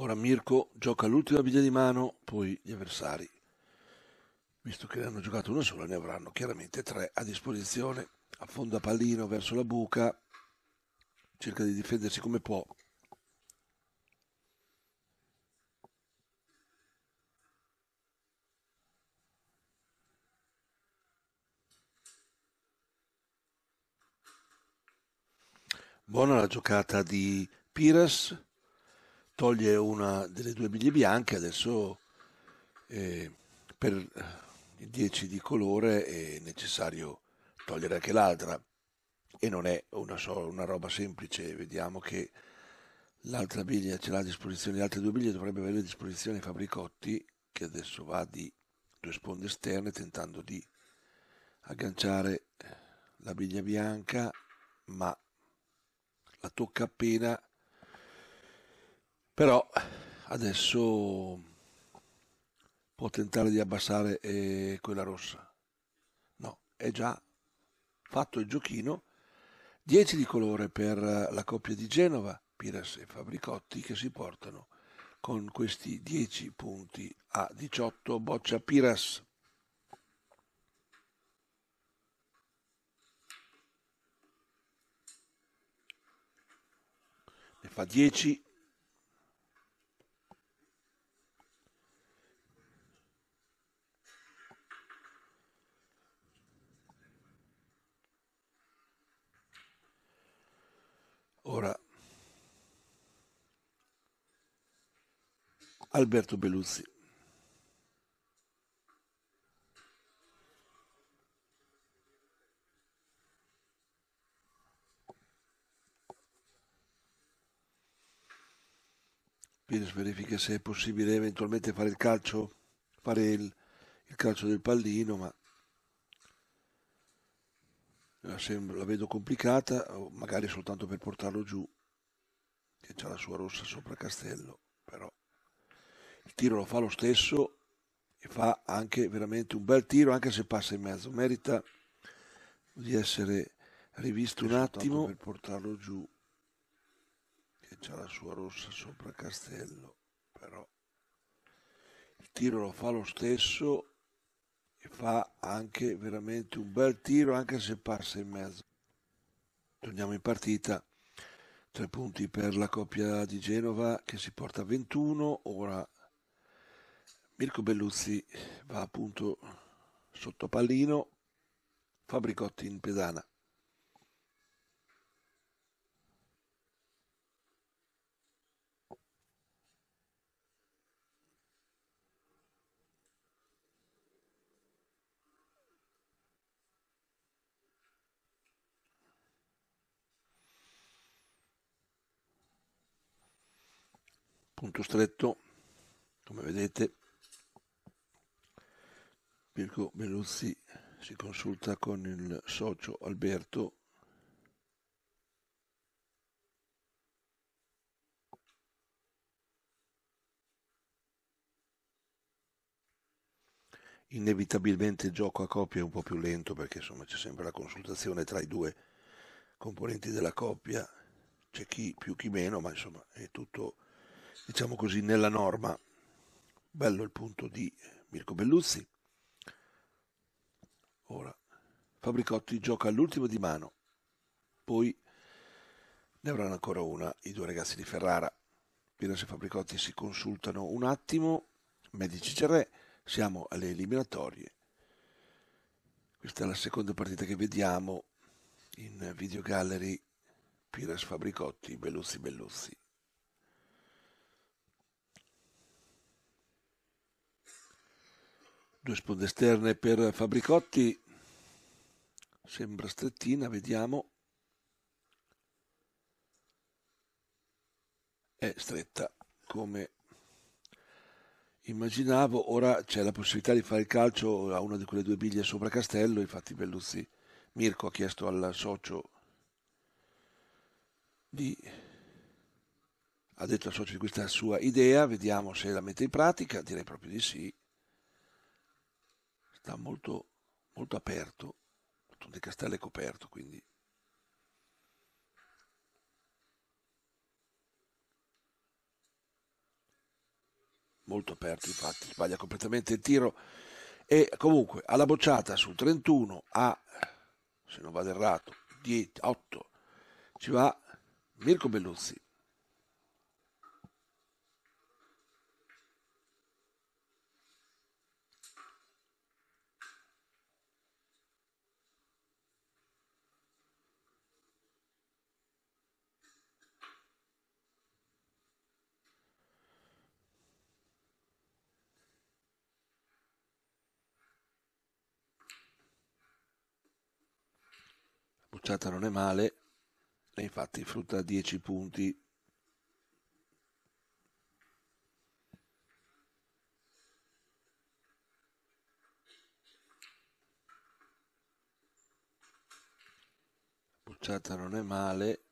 Ora Mirko gioca l'ultima biglia di mano, poi gli avversari, visto che ne hanno giocato una sola, ne avranno chiaramente tre a disposizione. Affonda pallino verso la buca, cerca di difendersi come può. Buona la giocata di Pires toglie una delle due biglie bianche, adesso eh, per eh, i 10 di colore è necessario togliere anche l'altra e non è una, so, una roba semplice, vediamo che l'altra biglia ce l'ha a disposizione, le altre due biglie dovrebbe avere a disposizione Fabricotti che adesso va di due sponde esterne tentando di agganciare la biglia bianca ma la tocca appena però adesso può tentare di abbassare eh, quella rossa. No, è già fatto il giochino. 10 di colore per la coppia di Genova, Piras e Fabricotti, che si portano con questi 10 punti a 18 boccia Piras. Ne fa 10 Ora, Alberto Belluzzi. Pires verifica se è possibile eventualmente fare il calcio, fare il, il calcio del pallino, ma la, sembra, la vedo complicata, magari soltanto per portarlo giù, che c'ha la sua rossa sopra Castello, però il tiro lo fa lo stesso e fa anche veramente un bel tiro, anche se passa in mezzo, merita di essere rivisto un attimo per portarlo giù, che c'ha la sua rossa sopra Castello, però il tiro lo fa lo stesso e fa anche veramente un bel tiro anche se passa in mezzo. Torniamo in partita, tre punti per la coppia di Genova che si porta a 21, ora Mirko Belluzzi va appunto sotto pallino, Fabricotti in pedana. punto stretto, come vedete, Pirco Meluzzi si consulta con il socio Alberto inevitabilmente il gioco a coppia è un po' più lento perché insomma c'è sempre la consultazione tra i due componenti della coppia, c'è chi più chi meno, ma insomma è tutto diciamo così, nella norma. Bello il punto di Mirko Belluzzi. Ora, Fabricotti gioca all'ultimo di mano, poi ne avranno ancora una i due ragazzi di Ferrara. Piras e Fabricotti si consultano un attimo, Medici Cerré, siamo alle eliminatorie. Questa è la seconda partita che vediamo in videogallery Piras Fabricotti, Belluzzi Belluzzi. Due sponde esterne per Fabricotti, sembra strettina, vediamo. È stretta come immaginavo, ora c'è la possibilità di fare il calcio a una di quelle due biglie sopra Castello, infatti Belluzzi Mirko ha chiesto al socio di ha detto al socio di questa sua idea, vediamo se la mette in pratica, direi proprio di sì realtà molto, molto aperto, tutto il castello è coperto, quindi molto aperto infatti, sbaglia completamente il tiro e comunque alla bocciata sul 31 a, se non vado errato, 10, 8 ci va Mirko Belluzzi. pronunciata non è male, e infatti frutta 10 punti. Bruciata non è male,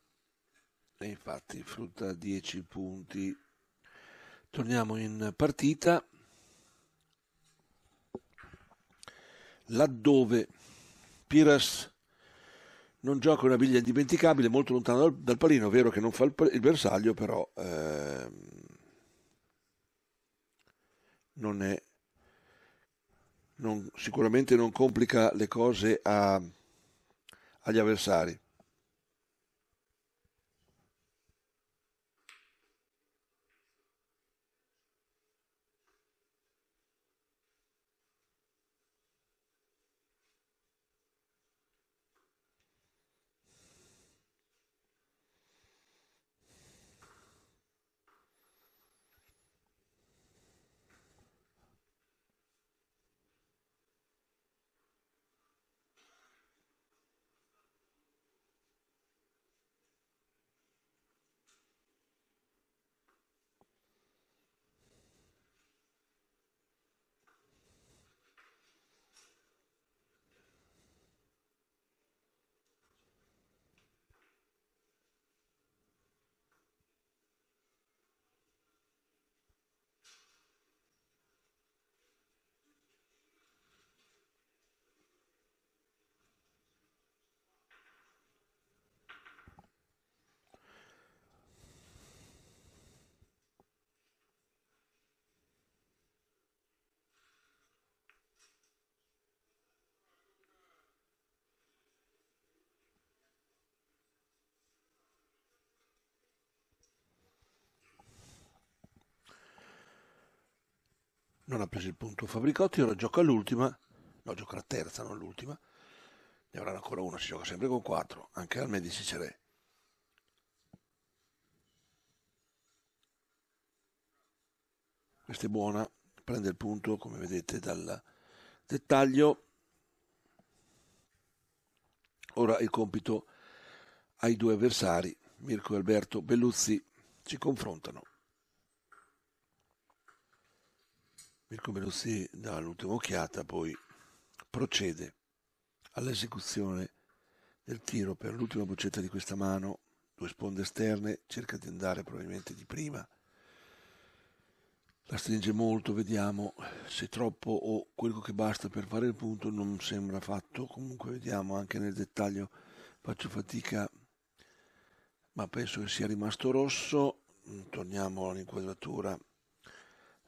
e infatti frutta 10 punti. Torniamo in partita. Laddove Piras non gioca una biglia indimenticabile molto lontano dal, dal è vero che non fa il, il bersaglio, però ehm, non è, non, sicuramente non complica le cose a, agli avversari. non ha preso il punto Fabricotti, ora gioca all'ultima, no gioca la terza, non l'ultima, ne avranno ancora una, si gioca sempre con quattro, anche al Medici Cerè. Questa è buona, prende il punto come vedete dal dettaglio. Ora il compito ai due avversari, Mirko e Alberto Belluzzi, si confrontano. Mirko Berlussi dà l'ultima occhiata, poi procede all'esecuzione del tiro per l'ultima boccetta di questa mano, due sponde esterne, cerca di andare probabilmente di prima, la stringe molto, vediamo se troppo o quello che basta per fare il punto non sembra fatto, comunque vediamo anche nel dettaglio, faccio fatica, ma penso che sia rimasto rosso, torniamo all'inquadratura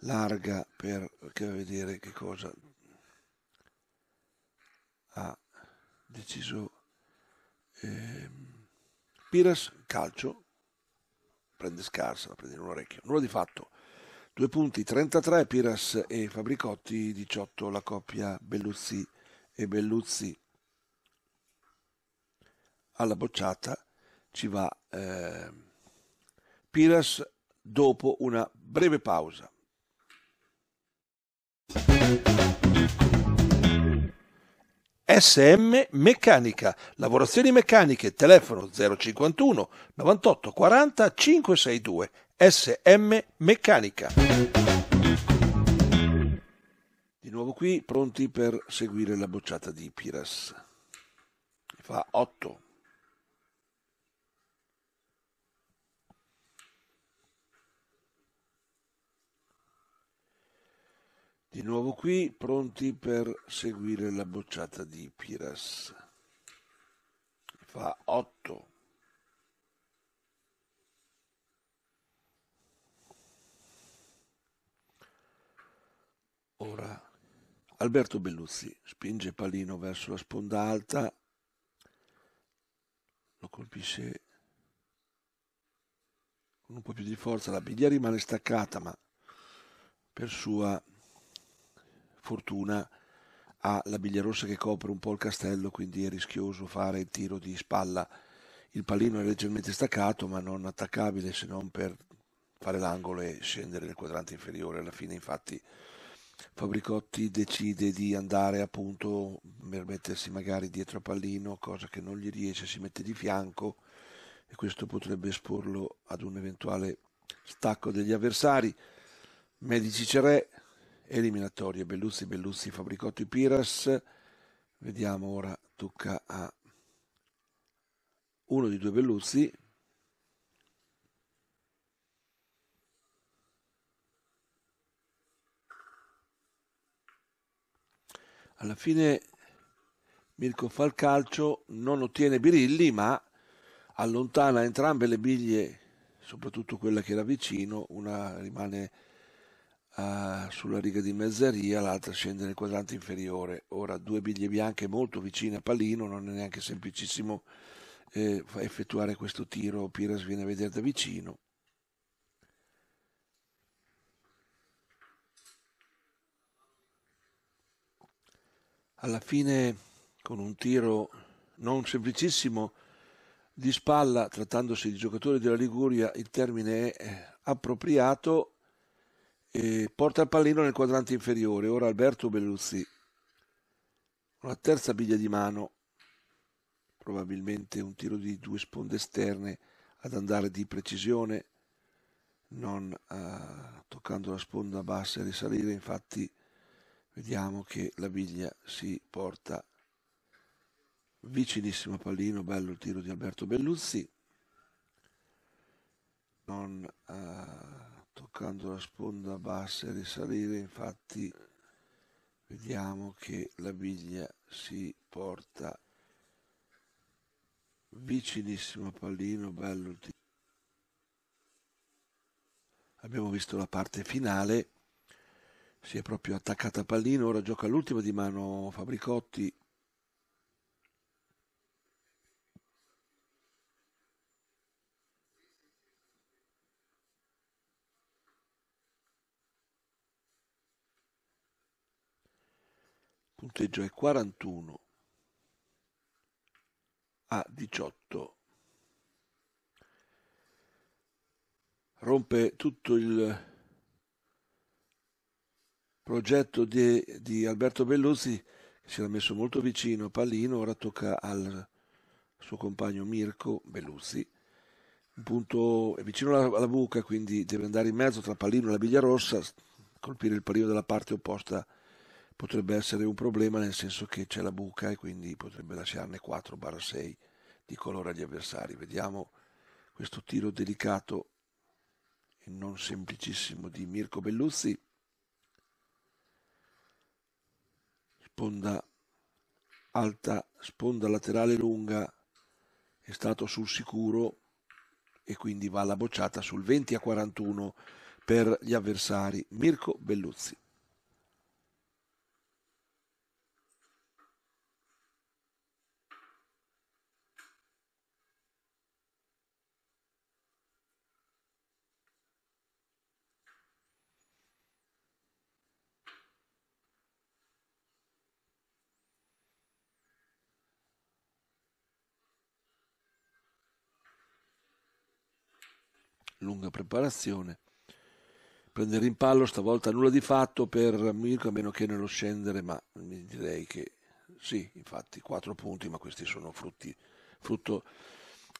larga per vedere che cosa ha deciso eh, Piras calcio prende scarsa, la prende in un orecchio nulla di fatto, due punti 33 Piras e Fabricotti 18 la coppia Belluzzi e Belluzzi alla bocciata ci va eh, Piras dopo una breve pausa SM Meccanica, lavorazioni meccaniche, telefono 051 98 40 562. SM Meccanica. Di nuovo qui, pronti per seguire la bocciata di Piras. Fa 8. Di nuovo qui, pronti per seguire la bocciata di Piras. Fa 8. Ora Alberto Belluzzi spinge Palino verso la sponda alta, lo colpisce con un po' più di forza, la biglia rimane staccata ma per sua fortuna ha la biglia rossa che copre un po' il castello, quindi è rischioso fare il tiro di spalla. Il pallino è leggermente staccato, ma non attaccabile se non per fare l'angolo e scendere nel quadrante inferiore. Alla fine, infatti, Fabricotti decide di andare appunto per mettersi magari dietro a pallino, cosa che non gli riesce, si mette di fianco e questo potrebbe esporlo ad un eventuale stacco degli avversari. Medici Cerè eliminatorie. Bellussi, Bellussi, Fabricotti, Piras. Vediamo ora, tocca a uno di due Bellussi. Alla fine Mirko fa il calcio, non ottiene Birilli, ma allontana entrambe le biglie, soprattutto quella che era vicino, una rimane Ah, sulla riga di mezzeria, l'altra scende nel quadrante inferiore. Ora due biglie bianche molto vicine a Pallino, non è neanche semplicissimo eh, effettuare questo tiro, Piras viene a vedere da vicino. Alla fine con un tiro non semplicissimo di spalla, trattandosi di giocatore della Liguria, il termine è eh, appropriato, e porta il pallino nel quadrante inferiore. Ora Alberto Belluzzi. Una terza biglia di mano, probabilmente un tiro di due sponde esterne ad andare di precisione, non uh, toccando la sponda bassa e risalire. Infatti, vediamo che la biglia si porta vicinissimo al pallino. Bello il tiro di Alberto Belluzzi. Non. Uh, toccando la sponda bassa e risalire infatti vediamo che la biglia si porta vicinissimo a pallino bello abbiamo visto la parte finale si è proprio attaccata a pallino ora gioca l'ultima di mano Fabricotti punteggio è 41 a 18. Rompe tutto il progetto di, di Alberto Belluzzi che si era messo molto vicino a Pallino, ora tocca al suo compagno Mirko Belluzzi. Un punto è vicino alla, alla buca, quindi deve andare in mezzo tra Pallino e la biglia rossa, colpire il pallino della parte opposta potrebbe essere un problema nel senso che c'è la buca e quindi potrebbe lasciarne 4-6 di colore agli avversari. Vediamo questo tiro delicato e non semplicissimo di Mirko Belluzzi. Sponda alta, sponda laterale lunga, è stato sul sicuro e quindi va alla bocciata sul 20 41 per gli avversari Mirko Belluzzi. lunga preparazione. Prendere in pallo stavolta nulla di fatto per Mirko, a meno che nello scendere, ma direi che sì, infatti, quattro punti, ma questi sono frutti, frutto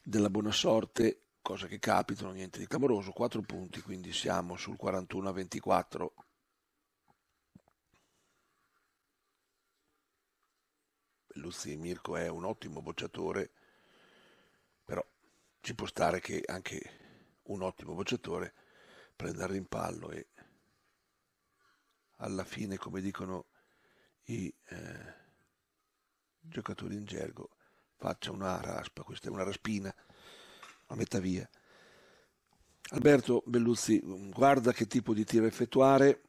della buona sorte, cosa che capitano, niente di clamoroso, quattro punti, quindi siamo sul 41 24. Luzzi Mirko è un ottimo bocciatore, però ci può stare che anche un ottimo bocciatore, prende il rimpallo e alla fine, come dicono i eh, giocatori in gergo, faccia una raspa, questa è una raspina, a metà via. Alberto Belluzzi, guarda che tipo di tiro effettuare.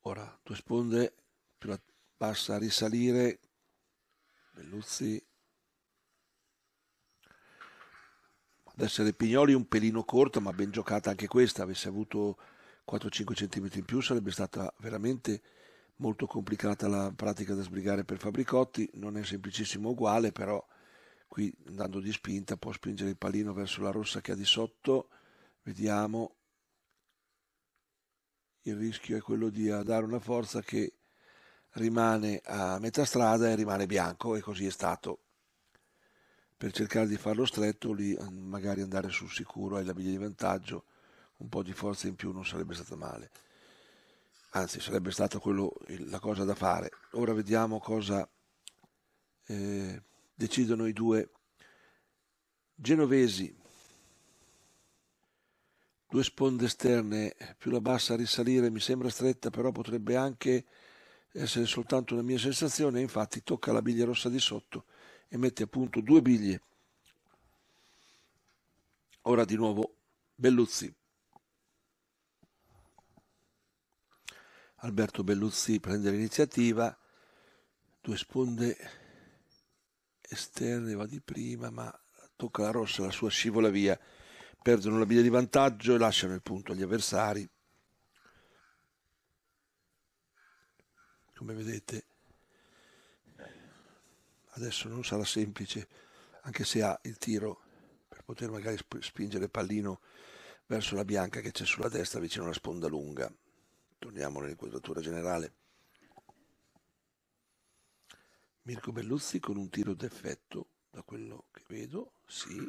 Ora tu risponde, più la bassa risalire, Belluzzi. Ad essere Pignoli un pelino corta, ma ben giocata anche questa. Avesse avuto 4-5 cm in più sarebbe stata veramente molto complicata la pratica da sbrigare per Fabricotti. Non è semplicissimo uguale, però qui andando di spinta può spingere il pallino verso la rossa che ha di sotto. Vediamo. Il rischio è quello di dare una forza che rimane a metà strada e rimane bianco e così è stato. Per cercare di farlo stretto, lì magari andare sul sicuro hai la biglia di vantaggio, un po' di forza in più non sarebbe stata male. Anzi, sarebbe stata quello, la cosa da fare. Ora vediamo cosa eh, decidono i due genovesi. Due sponde esterne, più la bassa a risalire mi sembra stretta, però potrebbe anche essere soltanto una mia sensazione, infatti tocca la biglia rossa di sotto e mette a punto due biglie. Ora di nuovo Belluzzi. Alberto Belluzzi prende l'iniziativa, due sponde esterne va di prima, ma tocca la rossa, la sua scivola via, perdono la biglia di vantaggio e lasciano il punto agli avversari. come vedete adesso non sarà semplice anche se ha il tiro per poter magari spingere il pallino verso la bianca che c'è sulla destra vicino alla sponda lunga torniamo nell'inquadratura generale Mirko Belluzzi con un tiro d'effetto da quello che vedo sì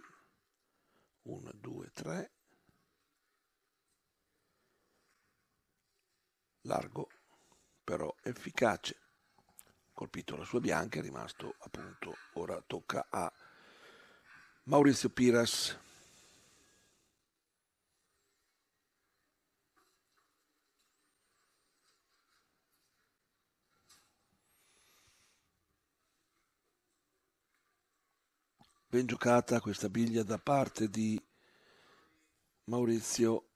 1 2 3 largo però efficace. Colpito la sua bianca è rimasto appunto, Ora tocca a Maurizio Piras. Ben giocata questa biglia da parte di Maurizio Piras.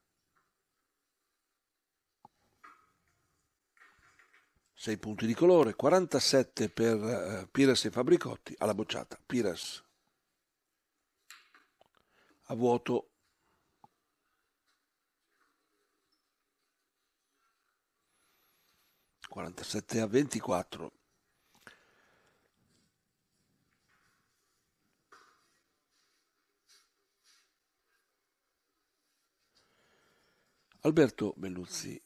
6 punti di colore, 47 per eh, Piras e Fabricotti alla bocciata. Piras a vuoto. Quarantasette a ventiquattro. Alberto Belluzzi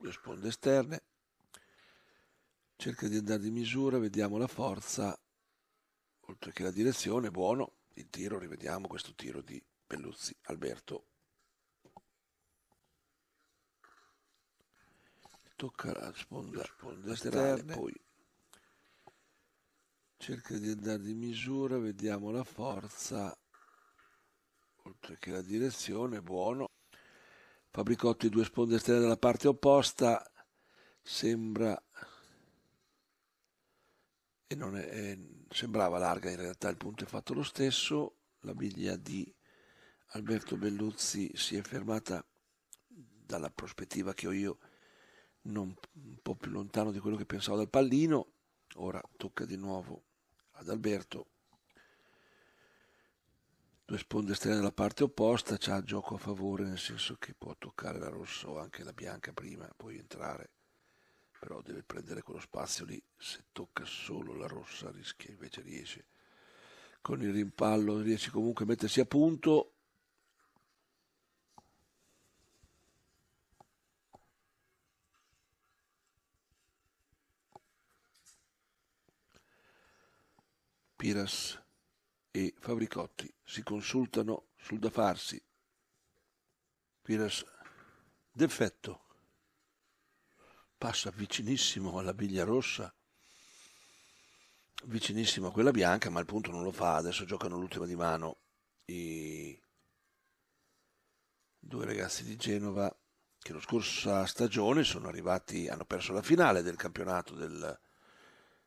due sponde esterne, cerca di andare di misura, vediamo la forza, oltre che la direzione, buono, il tiro, rivediamo questo tiro di Pelluzzi Alberto. Tocca la sponda, sponda esterna, poi cerca di andare di misura, vediamo la forza, oltre che la direzione, buono. Fabricotto i due sponde esterne dalla parte opposta, sembra e non è, è, sembrava larga, in realtà il punto è fatto lo stesso, la biglia di Alberto Belluzzi si è fermata dalla prospettiva che ho io non, un po' più lontano di quello che pensavo dal pallino, ora tocca di nuovo ad Alberto due sponde esterne dalla parte opposta, ha gioco a favore, nel senso che può toccare la rossa o anche la bianca prima, poi entrare, però deve prendere quello spazio lì, se tocca solo la rossa rischia, invece riesce. Con il rimpallo riesce comunque a mettersi a punto, Piras e Fabricotti si consultano sul da farsi. Piras d'effetto, passa vicinissimo alla biglia rossa, vicinissimo a quella bianca, ma il punto non lo fa. Adesso giocano l'ultima di mano i due ragazzi di Genova che la scorsa stagione sono arrivati, hanno perso la finale del campionato del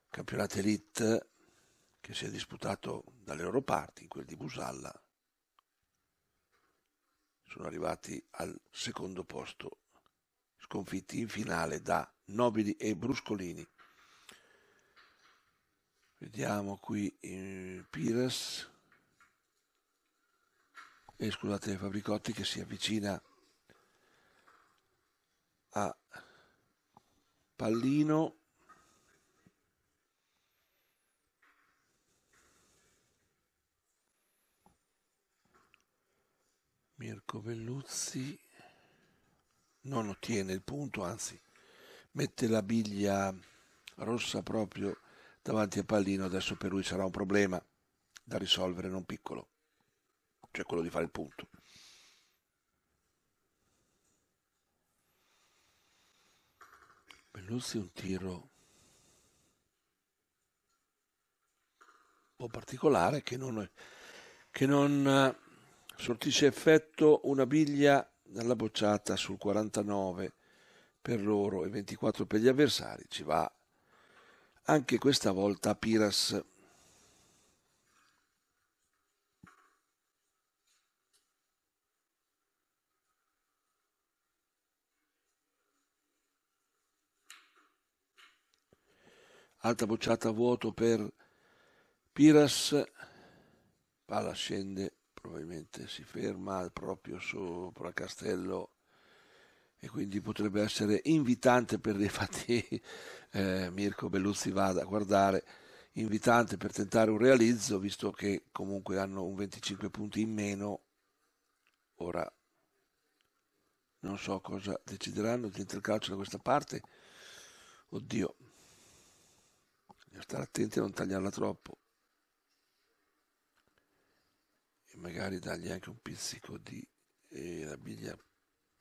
campionato Elite che si è disputato dalle loro parti, in quel di Busalla, sono arrivati al secondo posto, sconfitti in finale da Nobili e Bruscolini. Vediamo qui eh, Pires e eh, scusate Fabricotti che si avvicina a Pallino Mirko Belluzzi non ottiene il punto, anzi mette la biglia rossa proprio davanti al pallino, adesso per lui sarà un problema da risolvere, non piccolo, cioè quello di fare il punto. Belluzzi un tiro un po' particolare che non, che non sortisce effetto una biglia dalla bocciata sul 49 per loro e 24 per gli avversari. Ci va anche questa volta Piras. Alta bocciata a vuoto per Piras. Palla scende probabilmente si ferma proprio sopra Castello e quindi potrebbe essere invitante per infatti eh, Mirko Belluzzi vada a guardare invitante per tentare un realizzo visto che comunque hanno un 25 punti in meno ora non so cosa decideranno dentro il calcio da questa parte oddio bisogna stare attenti a non tagliarla troppo e magari dargli anche un pizzico di e la biglia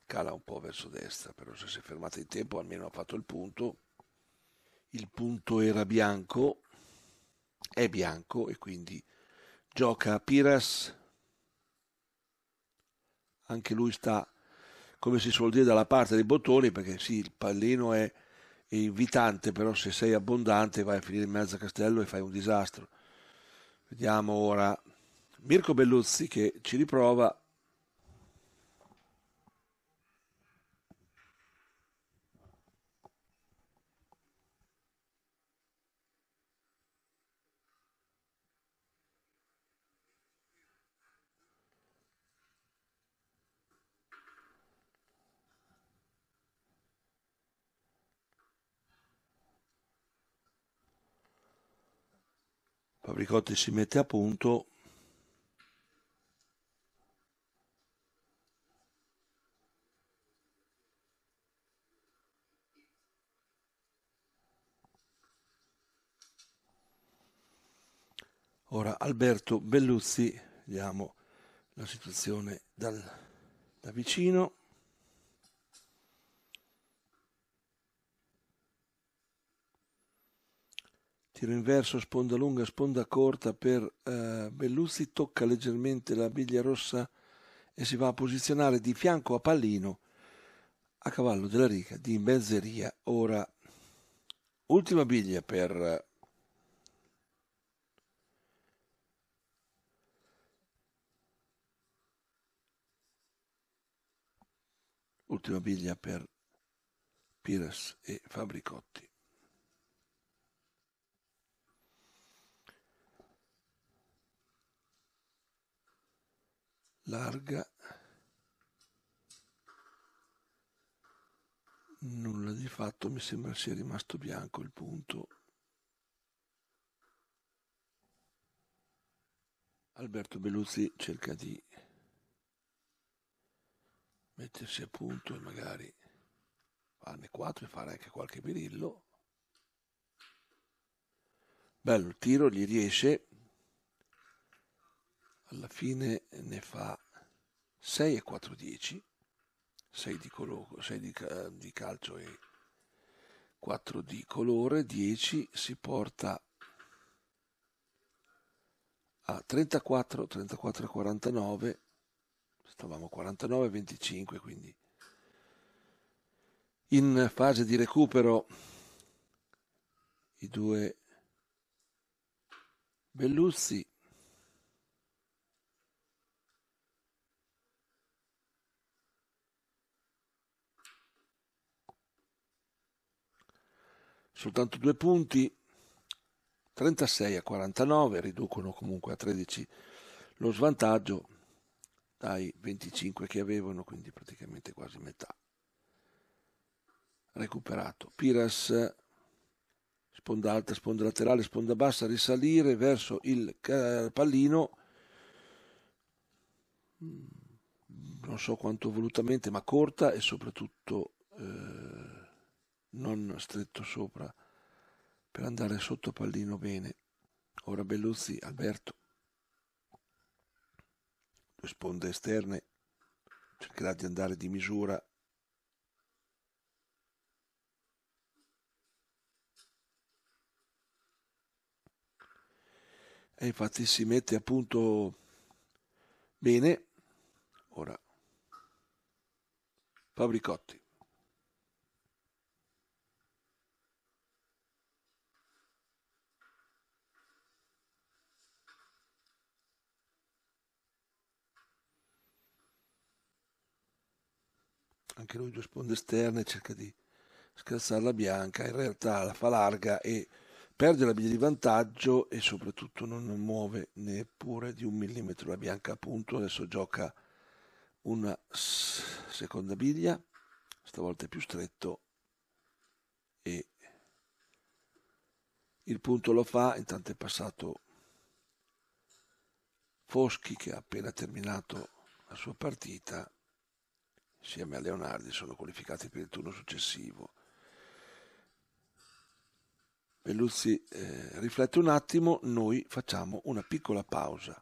cala un po' verso destra, però se si è fermata in tempo almeno ha fatto il punto. Il punto era bianco, è bianco e quindi gioca a Piras. Anche lui sta, come si suol dire, dalla parte dei bottoni perché sì, il pallino è, è invitante, però se sei abbondante vai a finire in mezzo a castello e fai un disastro. Vediamo ora Mirko Belluzzi che ci riprova Fabricotti si mette a punto Alberto Belluzzi, vediamo la situazione dal, da vicino. Tiro inverso, sponda lunga, sponda corta per eh, Belluzzi, tocca leggermente la biglia rossa e si va a posizionare di fianco a Pallino a cavallo della riga di Mezzeria. Ora, ultima biglia per eh, l'ultima biglia per Pires e Fabricotti. Larga, nulla di fatto, mi sembra sia rimasto bianco il punto. Alberto Belluzzi cerca di mettersi a punto e magari farne quattro e fare anche qualche birillo. Bello, il tiro gli riesce, alla fine ne fa 6 e 4 10, 6 di, colore, 6 di, di calcio e 4 di colore, 10 si porta a 34, 34 e 49 stavamo 49-25, quindi in fase di recupero i due Belluzzi soltanto due punti 36 a 49 riducono comunque a 13 lo svantaggio dai 25 che avevano, quindi praticamente quasi metà. Recuperato. Piras, sponda alta, sponda laterale, sponda bassa, risalire verso il pallino. Mm, non so quanto volutamente, ma corta e soprattutto eh, non stretto sopra per andare sotto pallino bene. Ora Belluzzi, Alberto le sponde esterne, cercherà di andare di misura e infatti si mette a punto bene ora Fabricotti anche lui due sponde esterne, cerca di scansarla bianca, in realtà la fa larga e perde la biglia di vantaggio e soprattutto non muove neppure di un millimetro la bianca punto, adesso gioca una seconda biglia, stavolta è più stretto e il punto lo fa, intanto è passato Foschi che ha appena terminato la sua partita insieme a Leonardi sono qualificati per il turno successivo. Belluzzi eh, riflette un attimo, noi facciamo una piccola pausa.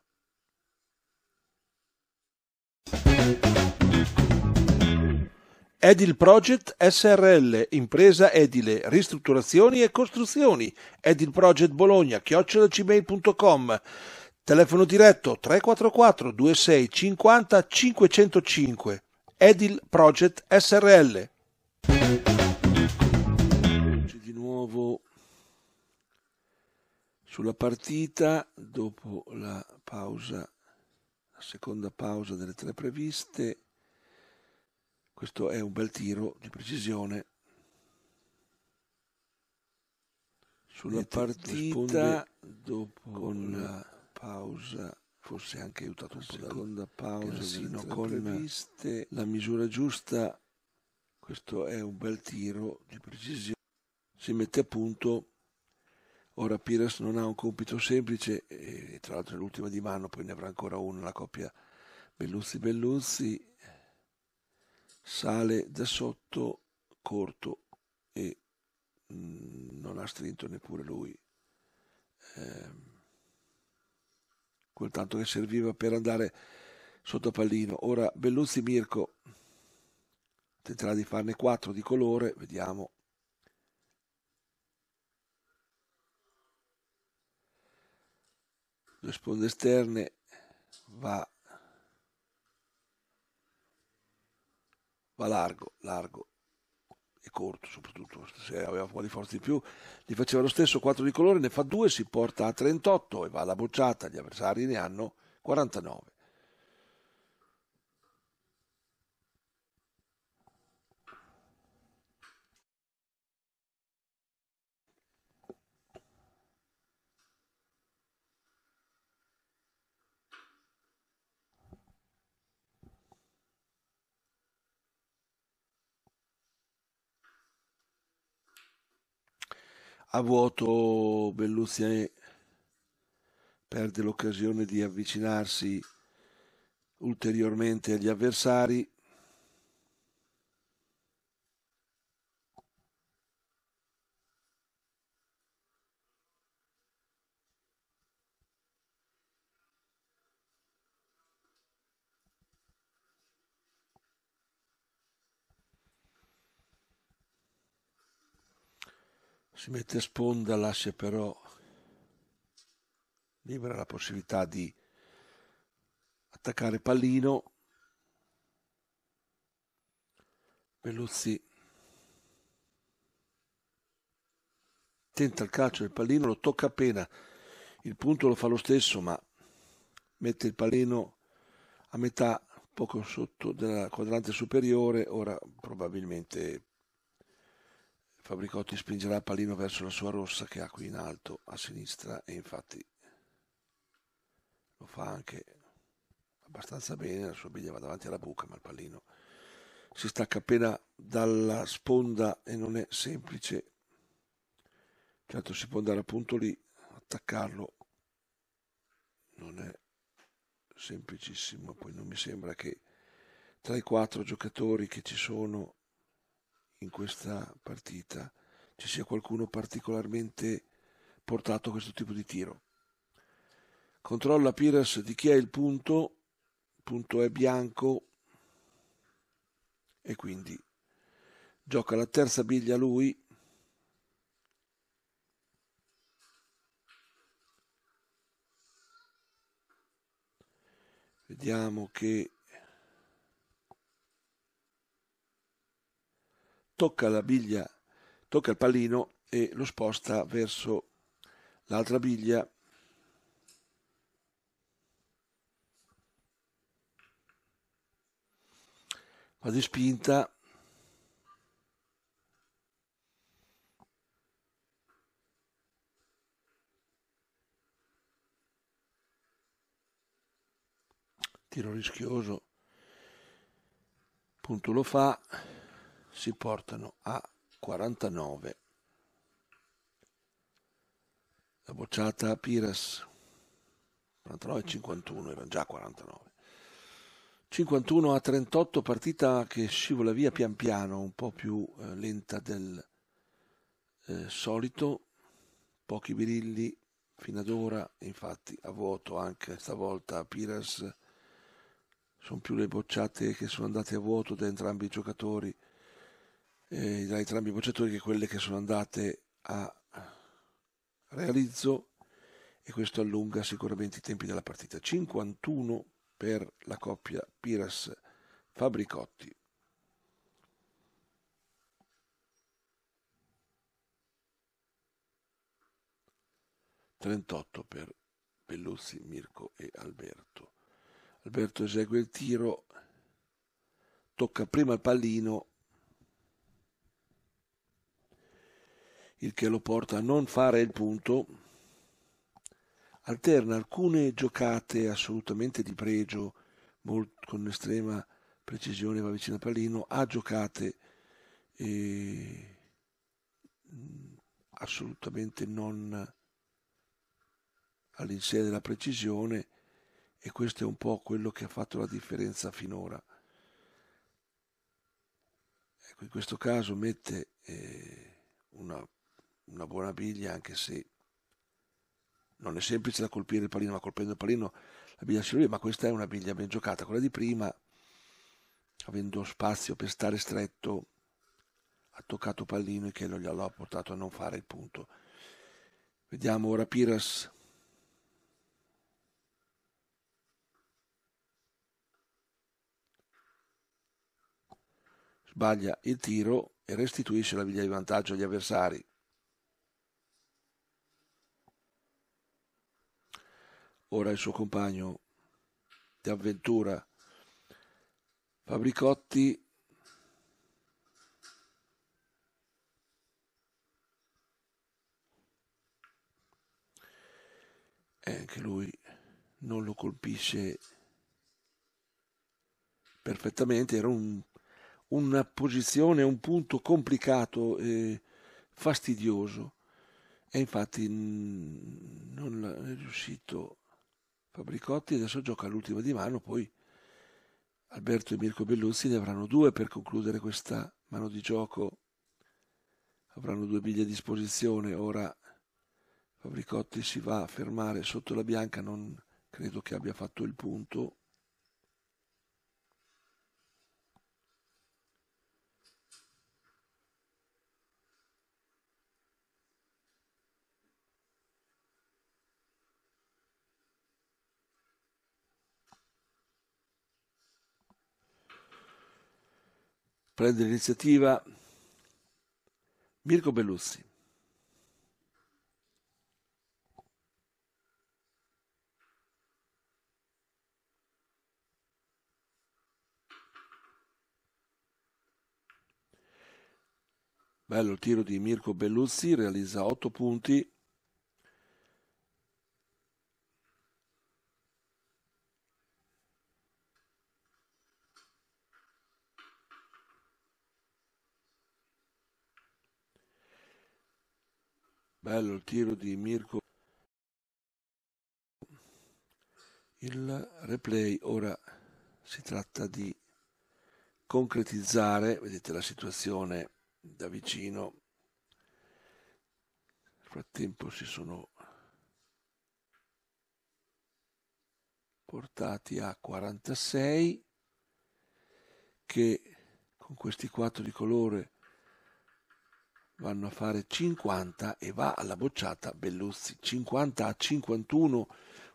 Edil Project SRL, impresa edile, ristrutturazioni e costruzioni. Edil Project Bologna, chiocciolacmail.com. Telefono diretto 344 26 50 505. Edil Project SRL. Di nuovo sulla partita dopo la pausa, la seconda pausa delle tre previste. Questo è un bel tiro di precisione. Sulla partita dopo con la pausa fosse anche aiutato un seconda pausa persino con la misura giusta questo è un bel tiro di precisione si mette a punto ora Pires non ha un compito semplice e tra l'altro è l'ultima di mano poi ne avrà ancora una la coppia Belluzzi-Belluzzi sale da sotto corto e mm, non ha strinto neppure lui ehm quel tanto che serviva per andare sotto pallino. Ora Belluzzi Mirko tenterà di farne 4 di colore, vediamo. Due sponde esterne va, va largo, largo, e Corto soprattutto, se aveva un po' di forza di più, gli faceva lo stesso 4 di colore, ne fa 2, si porta a 38 e va alla bocciata, gli avversari ne hanno 49. A vuoto Belluziani perde l'occasione di avvicinarsi ulteriormente agli avversari si mette a sponda, lascia però libera la possibilità di attaccare pallino. Belluzzi tenta il calcio del pallino, lo tocca appena, il punto lo fa lo stesso, ma mette il pallino a metà, poco sotto della quadrante superiore, ora probabilmente Fabricotti spingerà il pallino verso la sua rossa che ha qui in alto a sinistra e infatti lo fa anche abbastanza bene, la sua biglia va davanti alla buca ma il pallino si stacca appena dalla sponda e non è semplice. Certo si può andare appunto lì, attaccarlo non è semplicissimo, poi non mi sembra che tra i quattro giocatori che ci sono in questa partita ci sia qualcuno particolarmente portato a questo tipo di tiro. Controlla Piras di chi è il punto, il punto è bianco e quindi gioca la terza biglia lui. Vediamo che tocca la biglia, tocca il pallino e lo sposta verso l'altra biglia ma di spinta tiro rischioso punto lo fa si portano a 49. La bocciata a Pires 49 51, erano già 49. 51 a 38, partita che scivola via pian piano, un po' più eh, lenta del eh, solito, pochi birilli fino ad ora, infatti a vuoto anche stavolta a Pires, sono più le bocciate che sono andate a vuoto da entrambi i giocatori eh, da entrambi i bocciatori che quelle che sono andate a realizzo e questo allunga sicuramente i tempi della partita. 51 per la coppia Piras Fabricotti. Trentotto per Belluzzi, Mirko e Alberto. Alberto esegue il tiro, tocca prima il pallino il che lo porta a non fare il punto, alterna alcune giocate assolutamente di pregio, molto, con estrema precisione va vicino a Pallino, a giocate eh, assolutamente non all'insegna della precisione e questo è un po' quello che ha fatto la differenza finora. Ecco, in questo caso mette eh, una una buona biglia anche se non è semplice da colpire il pallino, ma colpendo il pallino la biglia si ma questa è una biglia ben giocata. Quella di prima, avendo spazio per stare stretto, ha toccato pallino e che lo glielo ha portato a non fare il punto. Vediamo ora Piras. Sbaglia il tiro e restituisce la biglia di vantaggio agli avversari. ora il suo compagno di avventura. Fabricotti e anche lui non lo colpisce perfettamente, era un, una posizione, un punto complicato e fastidioso e infatti non è riuscito a Fabricotti adesso gioca all'ultima di mano, poi Alberto e Mirko Belluzzi ne avranno due per concludere questa mano di gioco. Avranno due biglie a disposizione, ora Fabricotti si va a fermare sotto la bianca, non credo che abbia fatto il punto. prende l'iniziativa Mirko Bellussi. Bello il tiro di Mirko Bellussi, realizza 8 punti del tiro di Mirko. Il replay ora si tratta di concretizzare, vedete la situazione da vicino. Nel frattempo si sono portati a 46 che con questi quattro di colore vanno a fare 50 e va alla bocciata Belluzzi 50 a 51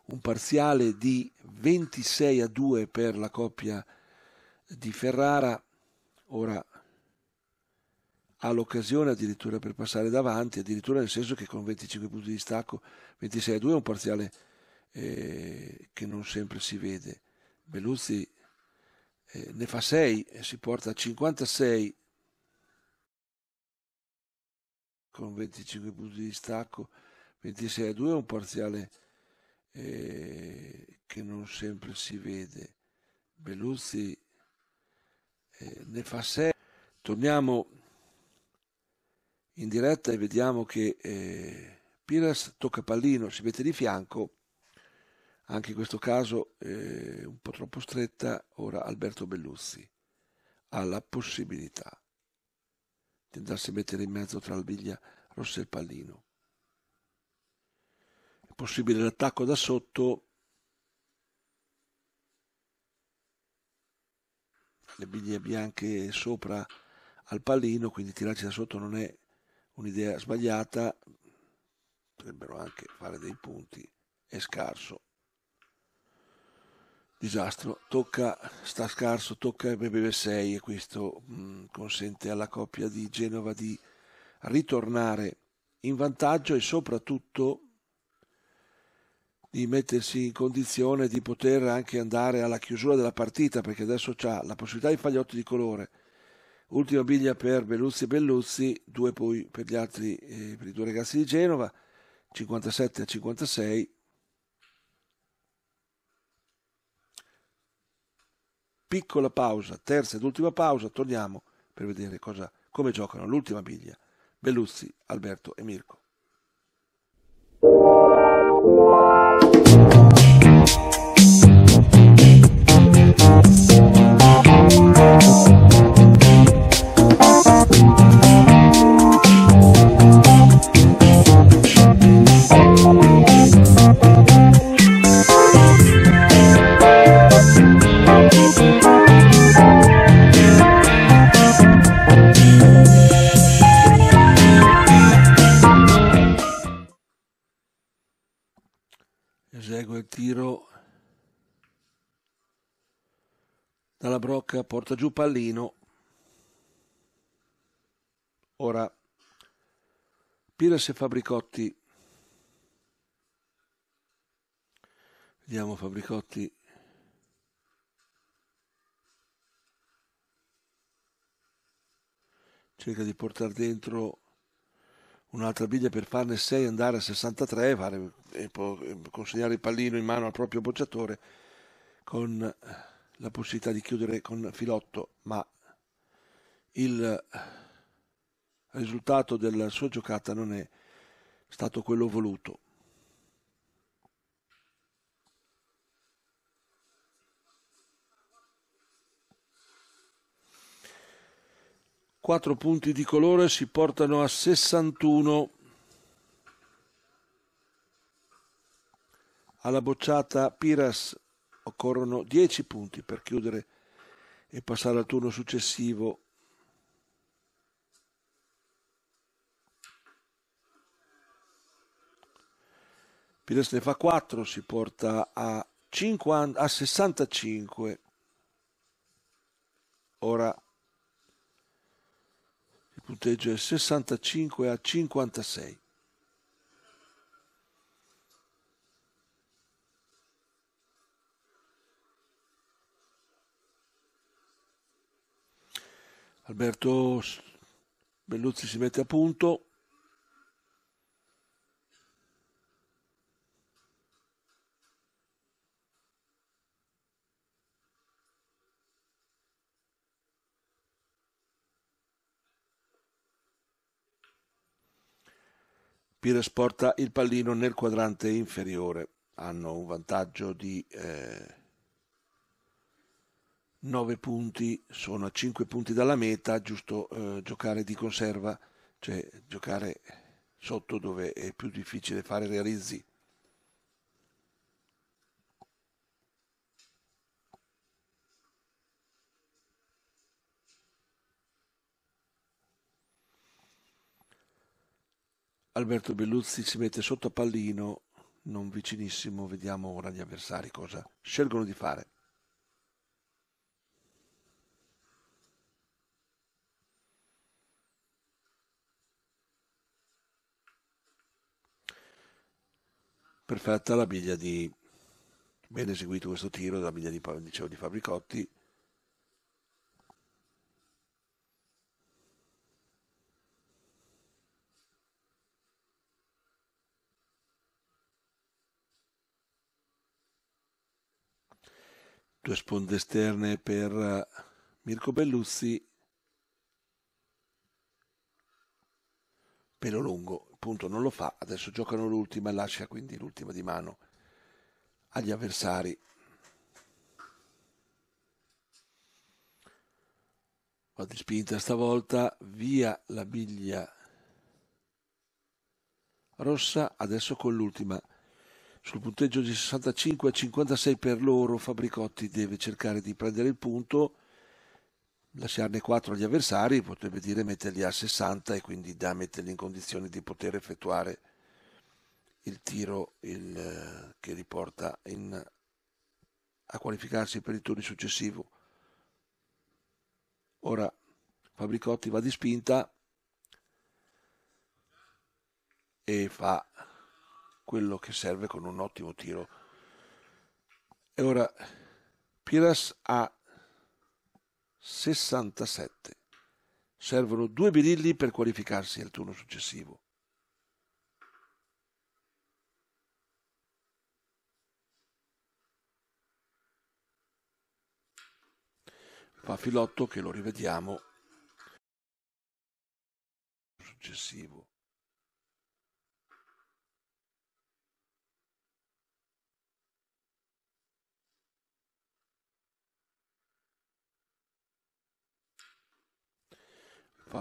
un parziale di 26 a 2 per la coppia di Ferrara ora ha l'occasione addirittura per passare davanti addirittura nel senso che con 25 punti di stacco 26 a 2 è un parziale eh, che non sempre si vede Belluzzi eh, ne fa 6 e si porta a 56 con 25 punti di distacco, 26 a 2 è un parziale eh, che non sempre si vede. Belluzzi eh, ne fa 6. Torniamo in diretta e vediamo che eh, Piras tocca pallino, si mette di fianco, anche in questo caso eh, un po' troppo stretta, ora Alberto Belluzzi ha la possibilità di andarsi a mettere in mezzo tra la biglia Rossa e il Pallino. È possibile l'attacco da sotto. Le biglie bianche sopra al pallino, quindi tirarci da sotto non è un'idea sbagliata, potrebbero anche fare dei punti, è scarso disastro. Tocca, sta scarso, tocca BB6 e questo mh, mm, consente alla coppia di Genova di ritornare in vantaggio e soprattutto di mettersi in condizione di poter anche andare alla chiusura della partita perché adesso ha la possibilità di fare gli otto di colore ultima biglia per Belluzzi e Belluzzi due poi per gli altri eh, per i due ragazzi di Genova 57 a 56 piccola pausa, terza ed ultima pausa, torniamo per vedere cosa, come giocano l'ultima biglia Belluzzi, Alberto e Mirko. Brock porta giù pallino. Ora, Pires e Fabricotti. Vediamo Fabricotti. Cerca di portare dentro un'altra biglia per farne 6 andare a 63 fare, e, eh, eh, consegnare il pallino in mano al proprio bocciatore con la possibilità di chiudere con Filotto, ma il risultato della sua giocata non è stato quello voluto. Quattro punti di colore si portano a 61 alla bocciata Piras Occorrono 10 punti per chiudere e passare al turno successivo. Pires ne fa 4, si porta a, 50, a 65. Ora il punteggio è 65 a 56. Alberto Belluzzi si mette a punto. Pires porta il pallino nel quadrante inferiore, hanno un vantaggio di eh, 9 punti, sono a 5 punti dalla meta, giusto eh, giocare di conserva, cioè giocare sotto dove è più difficile fare realizzi. Alberto Belluzzi si mette sotto a pallino, non vicinissimo, vediamo ora gli avversari cosa scelgono di fare. perfetta la biglia di ben eseguito questo tiro della biglia di, dicevo, di Fabricotti due sponde esterne per eh, Mirko Belluzzi pelo lungo appunto non lo fa, adesso giocano l'ultima e lascia quindi l'ultima di mano agli avversari. Va di spinta stavolta, via la biglia rossa, adesso con l'ultima. Sul punteggio di 65 a 56 per loro, Fabricotti deve cercare di prendere il punto lasciarne 4 agli avversari potrebbe dire metterli a 60 e quindi da metterli in condizione di poter effettuare il tiro il, eh, che li porta in, a qualificarsi per il turno successivo. Ora Fabricotti va di spinta e fa quello che serve con un ottimo tiro. E ora Piras ha 67. Servono due birilli per qualificarsi al turno successivo. Fa filotto che lo rivediamo successivo.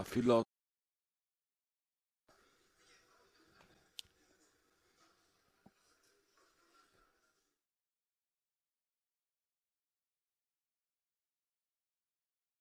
filó